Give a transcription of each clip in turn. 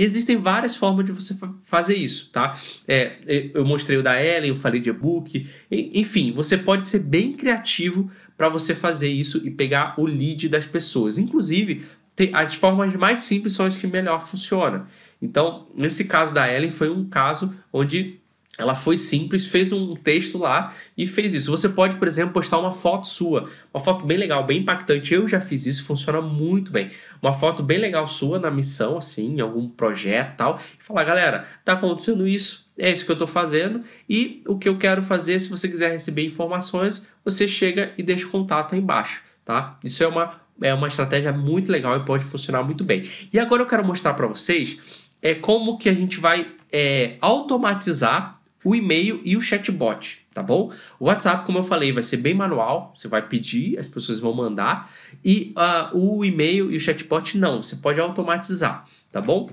E existem várias formas de você fazer isso, tá? É, é, eu mostrei o da Ellen, eu falei de e-book, enfim, você pode ser bem criativo para você fazer isso e pegar o lead das pessoas. Inclusive, as formas mais simples são as que melhor funcionam. Então, nesse caso da Ellen, foi um caso onde ela foi simples, fez um texto lá e fez isso. Você pode, por exemplo, postar uma foto sua, uma foto bem legal, bem impactante. Eu já fiz isso, funciona muito bem. Uma foto bem legal sua na missão, assim, em algum projeto tal, e falar, galera, tá acontecendo isso, é isso que eu estou fazendo e o que eu quero fazer. Se você quiser receber informações, você chega e deixa o contato aí embaixo, tá? Isso é uma, é uma estratégia muito legal e pode funcionar muito bem. E agora eu quero mostrar para vocês é como que a gente vai é, automatizar o e-mail e o chatbot, tá bom? O WhatsApp, como eu falei, vai ser bem manual, você vai pedir, as pessoas vão mandar, e uh, o e-mail e o chatbot não, você pode automatizar, tá bom?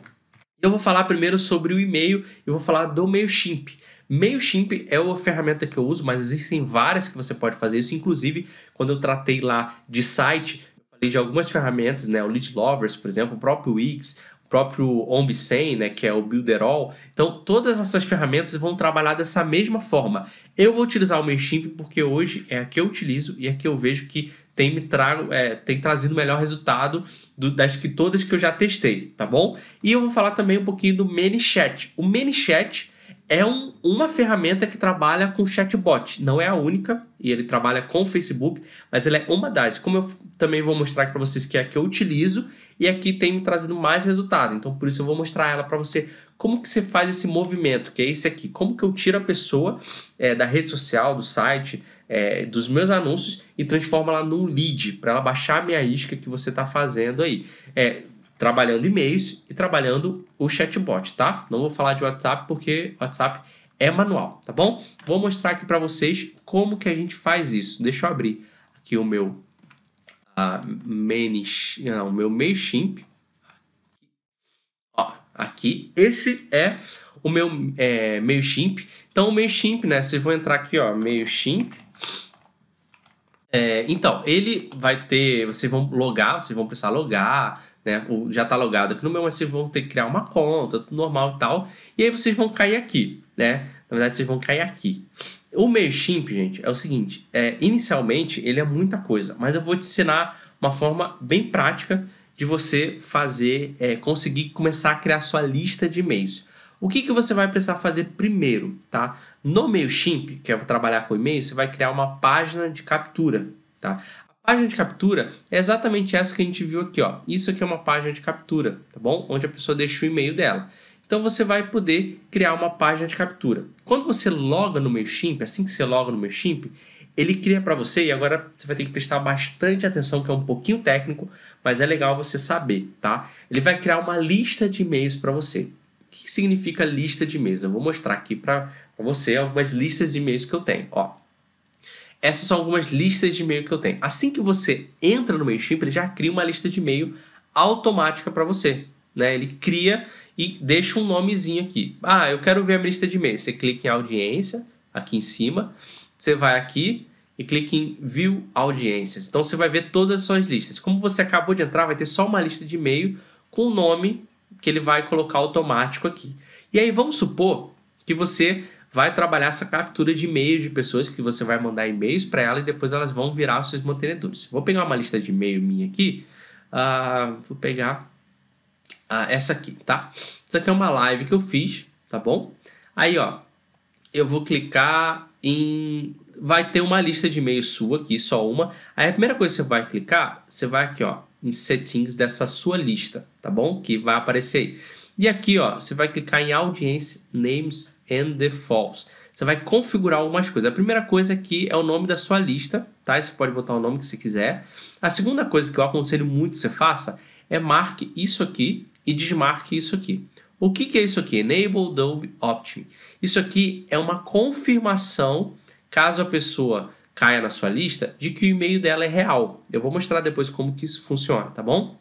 Eu vou falar primeiro sobre o e-mail, eu vou falar do MailChimp. MailChimp é a ferramenta que eu uso, mas existem várias que você pode fazer isso, inclusive quando eu tratei lá de site, eu falei de algumas ferramentas, né, o Lead Lovers, por exemplo, o próprio Wix, próprio Ombisen, né, que é o Builderall. Então, todas essas ferramentas vão trabalhar dessa mesma forma. Eu vou utilizar o MailChimp porque hoje é a que eu utilizo e é a que eu vejo que tem me trago, é, tem trazido o melhor resultado do, das que todas que eu já testei, tá bom? E eu vou falar também um pouquinho do ManyChat. O ManyChat é um, uma ferramenta que trabalha com chatbot. Não é a única, e ele trabalha com o Facebook, mas ela é uma das. Como eu também vou mostrar aqui para vocês que é a que eu utilizo e aqui tem me trazido mais resultado. Então, por isso eu vou mostrar ela para você como que você faz esse movimento, que é esse aqui. Como que eu tiro a pessoa é, da rede social, do site, é, dos meus anúncios e transforma ela num lead, para ela baixar a minha isca que você está fazendo aí. É, trabalhando e-mails e trabalhando o chatbot, tá? Não vou falar de WhatsApp porque WhatsApp é manual, tá bom? Vou mostrar aqui para vocês como que a gente faz isso. Deixa eu abrir aqui o meu uh, não, meu Mailchimp. Ó, aqui esse é o meu é, Mailchimp. Então o Mailchimp, né, vocês vão entrar aqui, ó, Mailchimp. É, então, ele vai ter, vocês vão logar, vocês vão precisar logar, né? O, já está logado aqui no meu, mas vocês vão ter que criar uma conta, tudo normal e tal. E aí vocês vão cair aqui, né? Na verdade, vocês vão cair aqui. O MailChimp, gente, é o seguinte: é, inicialmente ele é muita coisa, mas eu vou te ensinar uma forma bem prática de você fazer, é, conseguir começar a criar sua lista de e-mails. O que, que você vai precisar fazer primeiro, tá? No MailChimp, que é trabalhar com e-mail, você vai criar uma página de captura, tá? página de captura é exatamente essa que a gente viu aqui, ó. Isso aqui é uma página de captura, tá bom? Onde a pessoa deixa o e-mail dela. Então você vai poder criar uma página de captura. Quando você loga no Mailchimp, assim que você loga no Mailchimp, ele cria para você e agora você vai ter que prestar bastante atenção, que é um pouquinho técnico, mas é legal você saber, tá? Ele vai criar uma lista de e-mails para você. O que significa lista de e-mails? Eu vou mostrar aqui para você algumas listas de e-mails que eu tenho, ó. Essas são algumas listas de e-mail que eu tenho. Assim que você entra no MailChimp, ele já cria uma lista de e-mail automática para você. Né? Ele cria e deixa um nomezinho aqui. Ah, eu quero ver a minha lista de e-mail. Você clica em audiência, aqui em cima. Você vai aqui e clica em View Audiências. Então você vai ver todas as suas listas. Como você acabou de entrar, vai ter só uma lista de e-mail com o nome que ele vai colocar automático aqui. E aí vamos supor que você vai trabalhar essa captura de e-mails de pessoas que você vai mandar e-mails para ela e depois elas vão virar os seus mantenedores. Vou pegar uma lista de e-mail minha aqui, uh, vou pegar uh, essa aqui, tá? Isso aqui é uma live que eu fiz, tá bom? Aí, ó, eu vou clicar em... Vai ter uma lista de e-mail sua aqui, só uma. Aí a primeira coisa que você vai clicar, você vai aqui, ó, em settings dessa sua lista, tá bom? Que vai aparecer aí. E aqui, ó, você vai clicar em audience names and the false. Você vai configurar algumas coisas. A primeira coisa aqui é, é o nome da sua lista, tá? Você pode botar o nome que você quiser. A segunda coisa que eu aconselho muito que você faça é marque isso aqui e desmarque isso aqui. O que, que é isso aqui? Enable Adobe Optim. Isso aqui é uma confirmação caso a pessoa caia na sua lista de que o e-mail dela é real. Eu vou mostrar depois como que isso funciona, tá bom?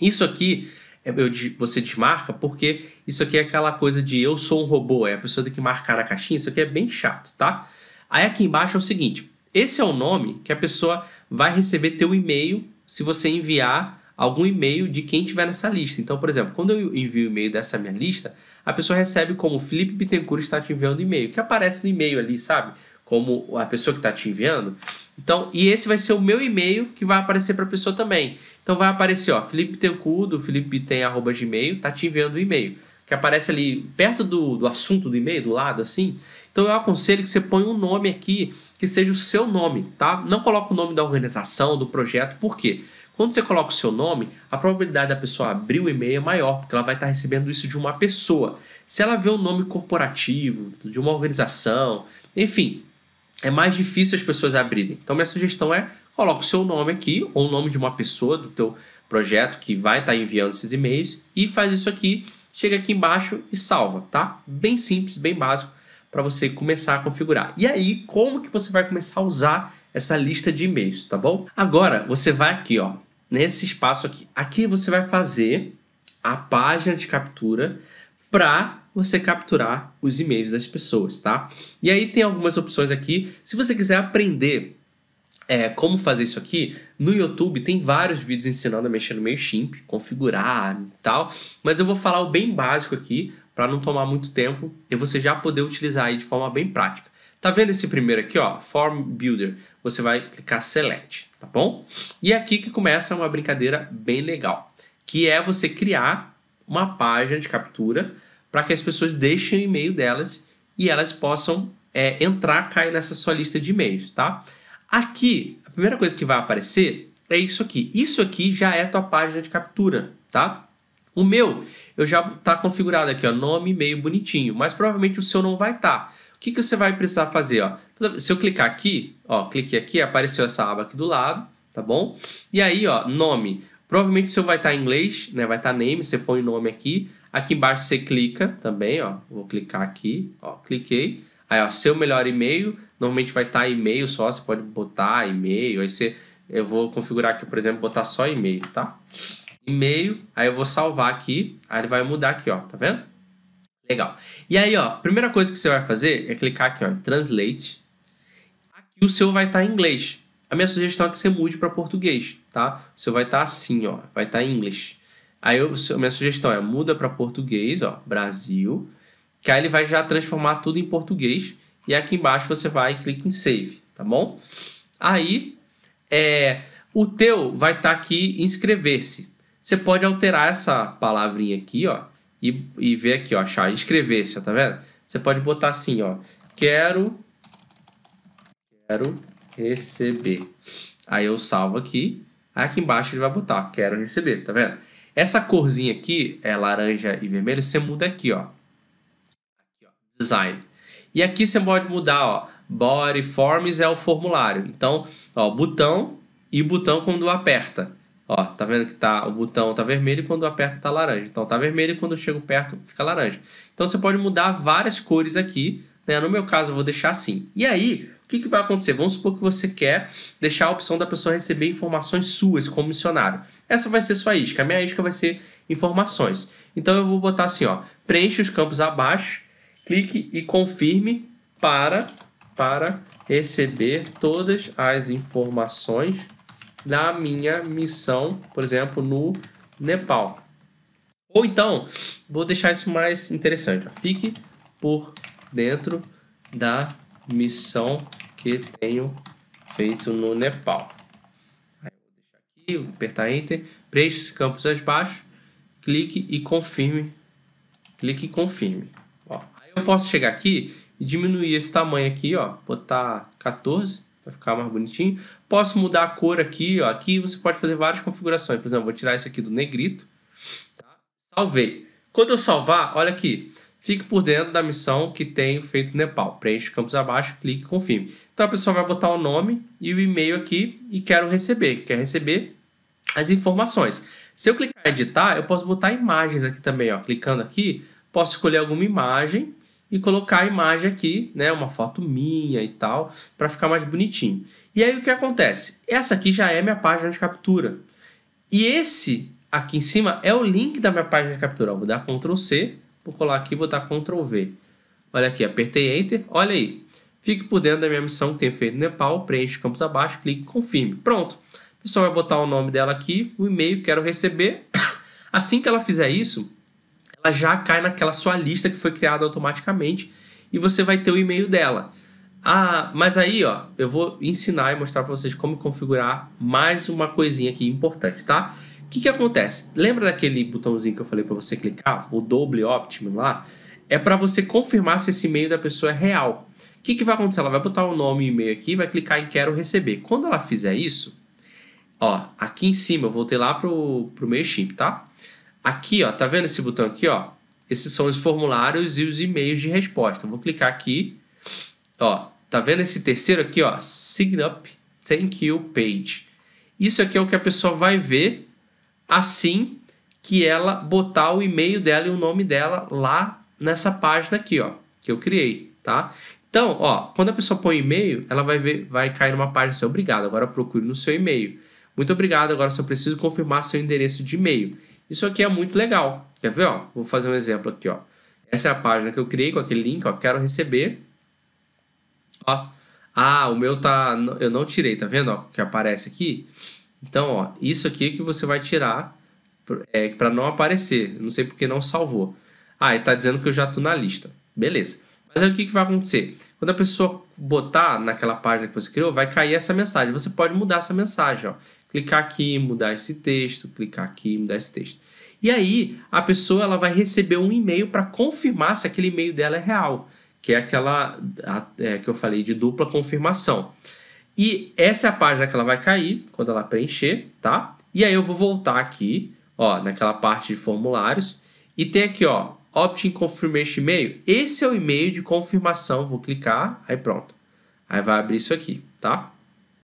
Isso aqui eu, você desmarca, porque isso aqui é aquela coisa de eu sou um robô, é a pessoa tem que marcar a caixinha, isso aqui é bem chato, tá? Aí aqui embaixo é o seguinte, esse é o nome que a pessoa vai receber teu e-mail se você enviar algum e-mail de quem tiver nessa lista. Então, por exemplo, quando eu envio o e-mail dessa minha lista, a pessoa recebe como Felipe Bittencourt está te enviando e-mail, que aparece no e-mail ali, sabe? Como a pessoa que está te enviando. Então, e esse vai ser o meu e-mail que vai aparecer para a pessoa também. Então vai aparecer, ó, Felipe Tecudo, Felipe tem arroba gmail, tá te enviando o e-mail. Que aparece ali perto do, do assunto do e-mail, do lado, assim. Então eu aconselho que você ponha um nome aqui que seja o seu nome, tá? Não coloque o nome da organização, do projeto, por quê? Quando você coloca o seu nome, a probabilidade da pessoa abrir o e-mail é maior, porque ela vai estar tá recebendo isso de uma pessoa. Se ela vê um nome corporativo, de uma organização, enfim, é mais difícil as pessoas abrirem. Então minha sugestão é coloca o seu nome aqui ou o nome de uma pessoa do teu projeto que vai estar tá enviando esses e-mails e faz isso aqui, chega aqui embaixo e salva, tá? Bem simples, bem básico para você começar a configurar. E aí, como que você vai começar a usar essa lista de e-mails, tá bom? Agora, você vai aqui, ó, nesse espaço aqui. Aqui você vai fazer a página de captura para você capturar os e-mails das pessoas, tá? E aí tem algumas opções aqui. Se você quiser aprender é, como fazer isso aqui, no YouTube tem vários vídeos ensinando a mexer no MailChimp, configurar e tal, mas eu vou falar o bem básico aqui para não tomar muito tempo e você já poder utilizar aí de forma bem prática. Tá vendo esse primeiro aqui, ó, Form Builder? Você vai clicar Select, tá bom? E é aqui que começa uma brincadeira bem legal, que é você criar uma página de captura para que as pessoas deixem o e-mail delas e elas possam é, entrar, cair nessa sua lista de e-mails, tá? Aqui, a primeira coisa que vai aparecer é isso aqui. Isso aqui já é tua página de captura, tá? O meu, eu já tá configurado aqui, ó, nome, e-mail bonitinho, mas provavelmente o seu não vai estar. Tá. O que, que você vai precisar fazer, ó? Se eu clicar aqui, ó, cliquei aqui, apareceu essa aba aqui do lado, tá bom? E aí, ó, nome. Provavelmente o seu vai estar tá em inglês, né? Vai estar tá name, você põe o nome aqui. Aqui embaixo você clica também, ó. Vou clicar aqui, ó, cliquei. Aí, ó, seu melhor e-mail, normalmente vai estar tá e-mail só, você pode botar e-mail, aí você eu vou configurar aqui, por exemplo, botar só e-mail, tá? E-mail, aí eu vou salvar aqui, aí ele vai mudar aqui, ó, tá vendo? Legal. E aí, ó, primeira coisa que você vai fazer é clicar aqui, ó, em Translate. Aqui o seu vai estar tá em inglês. A minha sugestão é que você mude para português, tá? O seu vai estar tá assim, ó, vai estar tá em inglês. Aí eu, minha sugestão é muda para português, ó, Brasil, que aí ele vai já transformar tudo em português e aqui embaixo você vai clica em save, tá bom? Aí é, o teu vai estar tá aqui inscrever-se. Você pode alterar essa palavrinha aqui, ó, e, e ver aqui, ó, achar inscrever-se, tá vendo? Você pode botar assim, ó, quero quero receber. Aí eu salvo aqui, aí aqui embaixo ele vai botar quero receber, tá vendo? Essa corzinha aqui, é laranja e vermelho, você muda aqui, ó. Design. E aqui você pode mudar, ó. Body Forms é o formulário. Então, ó, botão e botão quando aperta. Ó, tá vendo que tá, o botão tá vermelho e quando aperta tá laranja. Então tá vermelho e quando eu chego perto fica laranja. Então você pode mudar várias cores aqui, né? No meu caso eu vou deixar assim. E aí, o que, que vai acontecer? Vamos supor que você quer deixar a opção da pessoa receber informações suas como missionário. Essa vai ser sua isca. A minha isca vai ser informações. Então eu vou botar assim, ó, preencha os campos abaixo, clique e confirme para para receber todas as informações da minha missão, por exemplo, no Nepal. Ou então, vou deixar isso mais interessante. Fique por dentro da missão que tenho feito no Nepal aqui, apertar Enter, preencha esses campos abaixo, clique e confirme. Clique e confirme. Ó. Aí eu posso chegar aqui e diminuir esse tamanho aqui, ó, botar 14 para ficar mais bonitinho. Posso mudar a cor aqui, ó. Aqui você pode fazer várias configurações. Por exemplo, vou tirar esse aqui do negrito. Tá? Salvei. Quando eu salvar, olha aqui, Fique por dentro da missão que tenho feito no Nepal. Preencha os campos abaixo, clique e confirme. Então a pessoa vai botar o nome e o e-mail aqui e quero receber. Quer receber as informações. Se eu clicar em editar, eu posso botar imagens aqui também. Ó. Clicando aqui, posso escolher alguma imagem e colocar a imagem aqui, né, uma foto minha e tal, para ficar mais bonitinho. E aí o que acontece? Essa aqui já é minha página de captura. E esse aqui em cima é o link da minha página de captura. Eu vou dar Ctrl C Vou colar aqui e botar Ctrl V. Olha aqui, apertei Enter, olha aí. Fique por dentro da minha missão que tenho feito no Nepal, preenche campos abaixo, clique e confirme. Pronto. O pessoal vai botar o nome dela aqui, o e-mail que quero receber. Assim que ela fizer isso, ela já cai naquela sua lista que foi criada automaticamente e você vai ter o e-mail dela. Ah, mas aí, ó, eu vou ensinar e mostrar para vocês como configurar mais uma coisinha aqui importante, tá? que, que acontece? Lembra daquele botãozinho que eu falei para você clicar, o doble in lá? É para você confirmar se esse e-mail da pessoa é real. O que, que vai acontecer? Ela vai botar o nome e e-mail aqui, vai clicar em quero receber. Quando ela fizer isso, ó, aqui em cima, eu voltei lá pro, pro chip, tá? Aqui, ó, tá vendo esse botão aqui, ó? Esses são os formulários e os e-mails de resposta. vou clicar aqui, ó, tá vendo esse terceiro aqui, ó? Sign up, thank you page. Isso aqui é o que a pessoa vai ver assim que ela botar o e-mail dela e o nome dela lá nessa página aqui, ó, que eu criei, tá? Então, ó, quando a pessoa põe e-mail, ela vai ver, vai cair numa página assim, obrigado. Agora procure no seu e-mail. Muito obrigado, agora só preciso confirmar seu endereço de e-mail. Isso aqui é muito legal. Quer ver, ó? Vou fazer um exemplo aqui, ó. Essa é a página que eu criei com aquele link, ó, quero receber. Ó. Ah, o meu tá eu não tirei, tá vendo, ó, que aparece aqui? Então, ó, isso aqui é que você vai tirar é, para não aparecer. Não sei porque não salvou. Ah, está dizendo que eu já estou na lista. Beleza. Mas aí o que, que vai acontecer? Quando a pessoa botar naquela página que você criou, vai cair essa mensagem. Você pode mudar essa mensagem. Ó. Clicar aqui, mudar esse texto, clicar aqui, mudar esse texto. E aí a pessoa ela vai receber um e-mail para confirmar se aquele e-mail dela é real, que é aquela é, que eu falei de dupla confirmação. E essa é a página que ela vai cair quando ela preencher, tá? E aí eu vou voltar aqui, ó, naquela parte de formulários. E tem aqui, ó, opt-in confirmation e-mail. Esse é o e-mail de confirmação. Vou clicar, aí pronto. Aí vai abrir isso aqui, tá?